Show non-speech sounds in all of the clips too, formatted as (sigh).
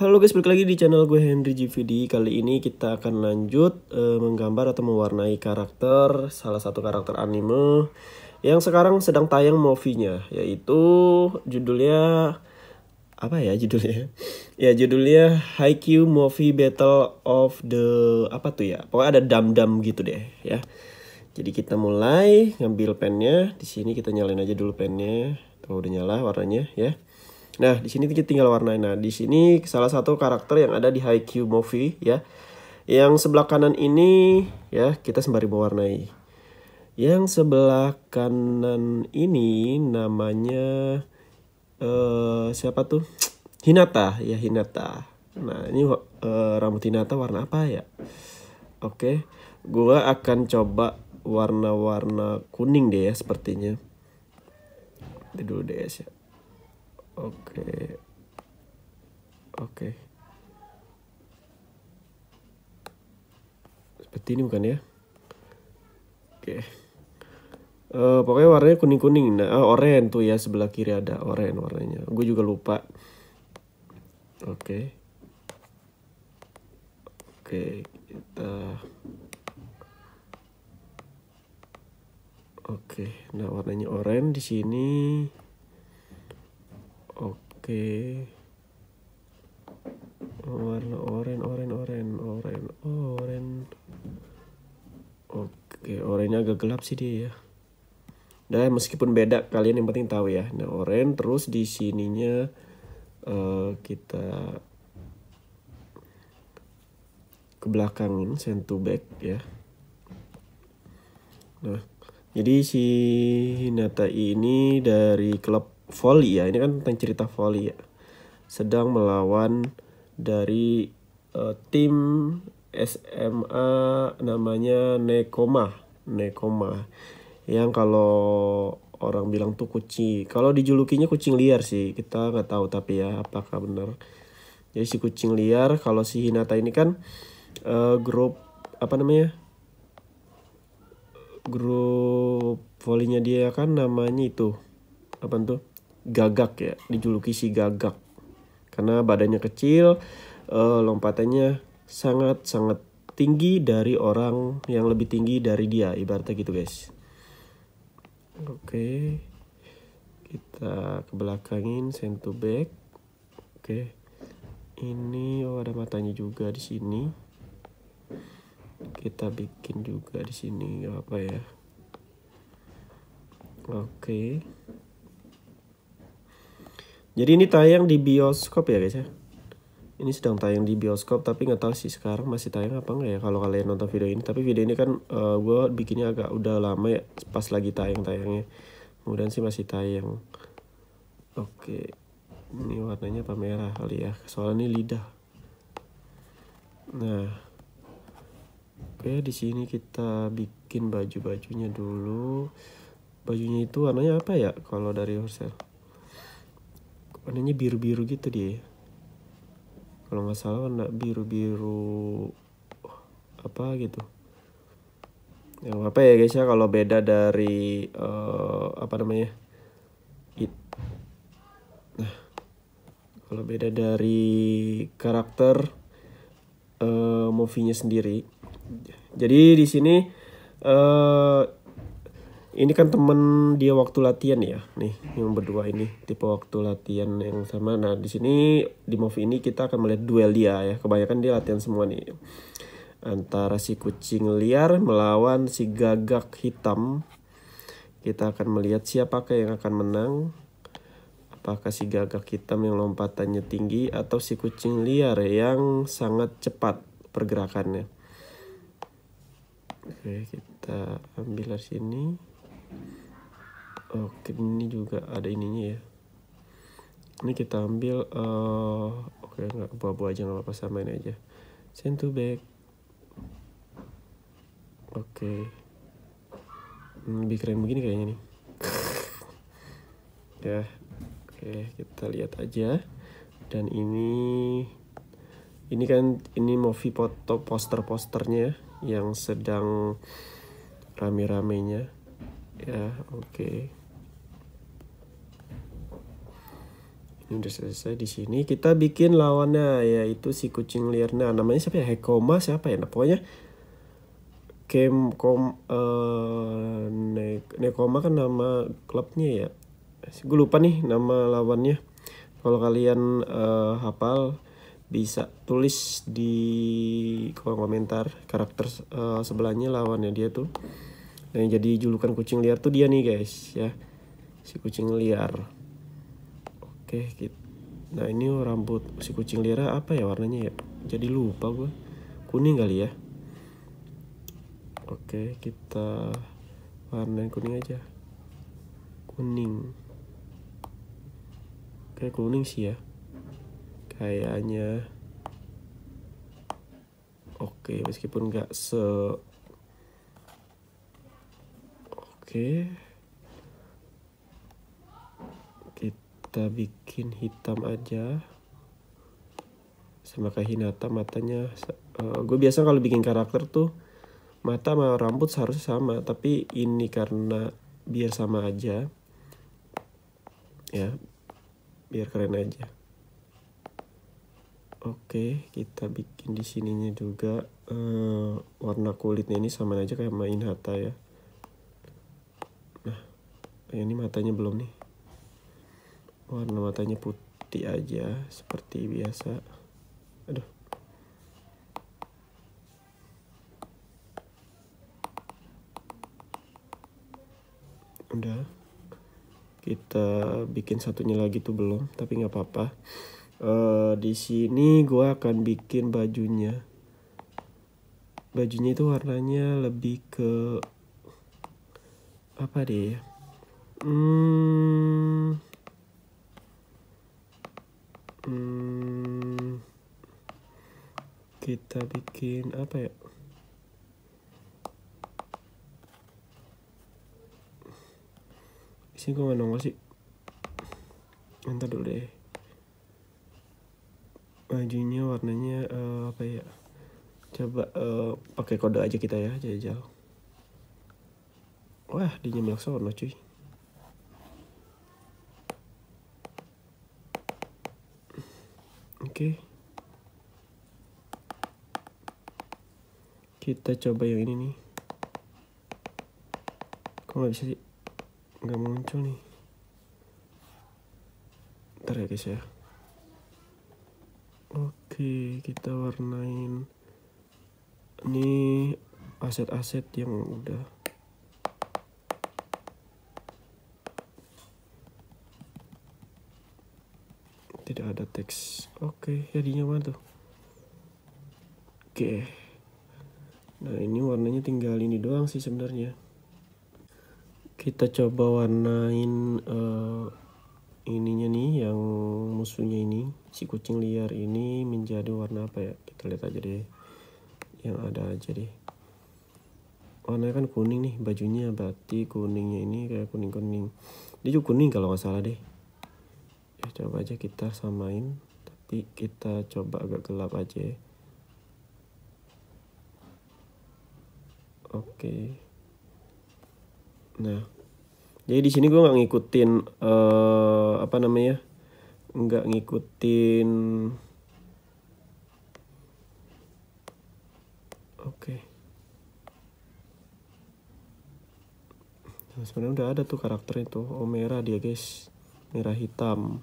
Halo guys, balik lagi di channel gue Henry GVD. Kali ini kita akan lanjut e, menggambar atau mewarnai karakter salah satu karakter anime yang sekarang sedang tayang movie-nya, yaitu judulnya apa ya judulnya? (laughs) ya judulnya Haikyuu Movie Battle of the apa tuh ya? Pokoknya ada dam-dam gitu deh, ya. Jadi kita mulai ngambil pennya. Di sini kita nyalain aja dulu pennya. Tuh udah nyala warnanya, ya. Nah, di sini kita tinggal warnain. Nah, di sini salah satu karakter yang ada di High Haikyuu Movie ya. Yang sebelah kanan ini ya, kita sembari mewarnai. Yang sebelah kanan ini namanya uh, siapa tuh? (tsk) Hinata, ya Hinata. Nah, ini uh, rambut Hinata warna apa ya? Oke, okay. gua akan coba warna-warna kuning deh ya sepertinya. Tidur dulu deh ya. Oke. Oke. Seperti ini bukan ya? Oke. Uh, pokoknya warnanya kuning-kuning. Nah, uh, oranye tuh ya sebelah kiri ada oranye warnanya. Gue juga lupa. Oke. Oke, kita Oke, nah warnanya oranye di sini okay. warna oranye oranye oranye oranye oranye oke okay, oranye agak gelap sih dia ya Nah, meskipun beda, kalian yang penting tahu ya. Nah, oranye terus di sininya uh, kita ke belakangin, send to back ya. Nah, jadi si Hinata ini dari klub volley ya ini kan tentang cerita volley ya sedang melawan dari uh, tim SMA namanya Nekoma Nekoma yang kalau orang bilang tuh kucing kalau dijulukinya kucing liar sih kita nggak tahu tapi ya apakah benar jadi si kucing liar kalau si Hinata ini kan uh, grup apa namanya grup volinya dia kan namanya itu apa tuh gagak ya, dijuluki si gagak. Karena badannya kecil, uh, lompatannya sangat-sangat tinggi dari orang yang lebih tinggi dari dia, ibaratnya gitu guys. Oke. Okay. Kita ke belakangin send to back. Oke. Okay. Ini oh ada matanya juga di sini. Kita bikin juga di sini, apa ya. Oke. Okay. Jadi ini tayang di bioskop ya guys ya. Ini sedang tayang di bioskop tapi nggak tahu sih sekarang masih tayang apa nggak ya kalau kalian nonton video ini. Tapi video ini kan uh, eh, gue bikinnya agak udah lama ya pas lagi tayang-tayangnya. Kemudian sih masih tayang. Oke. Ini warnanya apa merah kali ya. Soalnya ini lidah. Nah. Oke, di sini kita bikin baju-bajunya dulu. Bajunya itu warnanya apa ya kalau dari Horsel? warnanya biru-biru gitu dia kalau nggak salah warna biru-biru apa gitu ya apa ya guys ya kalau beda dari uh, apa namanya it nah kalau beda dari karakter uh, movie-nya sendiri jadi di sini eh, ini kan temen dia waktu latihan ya nih yang berdua ini tipe waktu latihan yang sama nah di sini di movie ini kita akan melihat duel dia ya kebanyakan dia latihan semua nih antara si kucing liar melawan si gagak hitam kita akan melihat siapakah yang akan menang apakah si gagak hitam yang lompatannya tinggi atau si kucing liar yang sangat cepat pergerakannya oke kita ambil dari sini oke ini juga ada ininya ya ini kita ambil uh, oke okay, nggak buah-buah aja nggak apa-apa samain aja send to back oke okay. hmm, lebih keren begini kayaknya nih (laughs) ya oke okay, kita lihat aja dan ini ini kan ini movie foto poster-posternya ya, yang sedang rame-ramenya ya oke okay. ini udah selesai di sini kita bikin lawannya yaitu si kucing liar nah namanya siapa ya Hekoma siapa ya nah pokoknya Kem kom uh, eh, ne Nekoma kan nama klubnya ya gue lupa nih nama lawannya kalau kalian uh, hafal bisa tulis di kolom komentar karakter uh, sebelahnya lawannya dia tuh dan yang jadi julukan kucing liar tuh dia nih guys ya. Si kucing liar. Oke, gitu. Nah, ini rambut si kucing liar apa ya warnanya ya? Jadi lupa gue. Kuning kali ya. Oke, kita warna kuning aja. Kuning. Kayak kuning sih ya. Kayaknya. Oke, meskipun nggak se Oke. Kita bikin hitam aja. Sama kayak Hinata matanya. Uh, eh, gue biasa kalau bikin karakter tuh mata sama rambut seharusnya sama, tapi ini karena biar sama aja. Ya. Biar keren aja. Oke, kita bikin di sininya juga uh, warna kulitnya ini sama aja kayak main hata ya ya ini matanya belum nih warna matanya putih aja seperti biasa aduh udah kita bikin satunya lagi tuh belum tapi nggak apa-apa uh, di sini gue akan bikin bajunya bajunya itu warnanya lebih ke apa deh ya? Hmm. Hmm. Kita bikin apa ya? Sini gue nongol sih. Ntar dulu deh. Bajunya warnanya uh, apa ya? Coba uh, pakai kode aja kita ya, jauh-jauh Wah, dia nyemlak sono cuy. oke kita coba yang ini nih kok nggak bisa sih nggak muncul nih ntar ya guys ya oke kita warnain ini aset-aset yang udah tidak ada teks oke jadinya mana tuh oke nah ini warnanya tinggal ini doang sih sebenarnya kita coba warnain uh, ininya nih yang musuhnya ini si kucing liar ini menjadi warna apa ya kita lihat aja deh yang ada aja deh warnanya kan kuning nih bajunya berarti kuningnya ini kayak kuning-kuning dia juga kuning kalau nggak salah deh coba aja kita samain tapi kita coba agak gelap aja oke nah jadi di sini gue nggak ngikutin uh, apa namanya nggak ngikutin oke Nah, sebenarnya udah ada tuh karakter itu oh merah dia guys merah hitam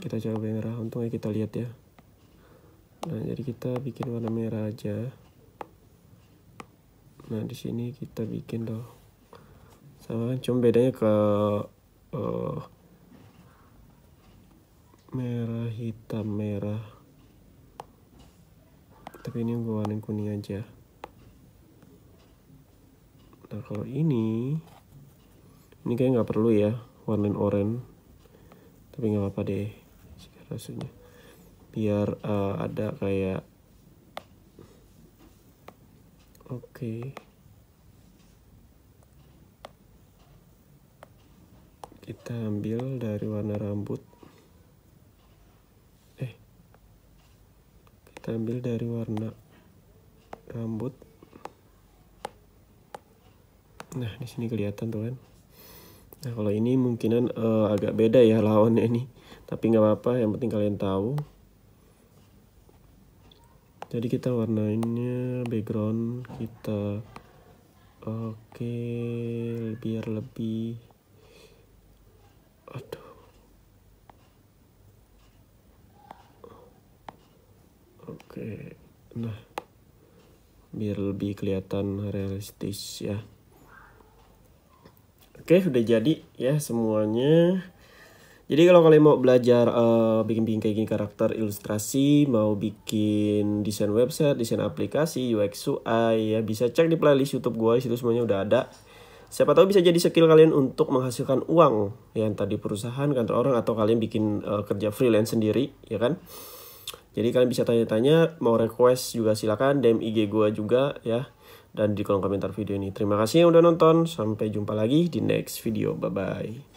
kita coba merah Untungnya kita lihat ya nah jadi kita bikin warna merah aja nah di sini kita bikin dong sama kan cuma bedanya ke uh, merah hitam merah tapi ini gue warna kuning aja nah kalau ini ini kayak nggak perlu ya warna oranye tapi nggak apa-apa deh rasanya biar uh, ada kayak oke okay. kita ambil dari warna rambut eh kita ambil dari warna rambut nah di sini kelihatan tuh kan nah kalau ini mungkinan uh, agak beda ya lawannya ini tapi nggak apa-apa yang penting kalian tahu jadi kita warnainnya background kita oke okay, biar lebih aduh oke okay. nah biar lebih kelihatan realistis ya oke okay, udah jadi ya semuanya jadi kalau kalian mau belajar eh, bikin-bikin uh, kayak gini karakter ilustrasi, mau bikin desain website, desain aplikasi, UX UI ya bisa cek di playlist YouTube gue, situ semuanya udah ada. Siapa tahu bisa jadi skill kalian untuk menghasilkan uang yang tadi perusahaan, kantor orang atau kalian bikin uh, kerja freelance sendiri ya kan. Jadi kalian bisa tanya-tanya, mau request juga silakan DM IG gue juga ya dan di kolom komentar video ini. Terima kasih yang udah nonton, sampai jumpa lagi di next video. Bye bye.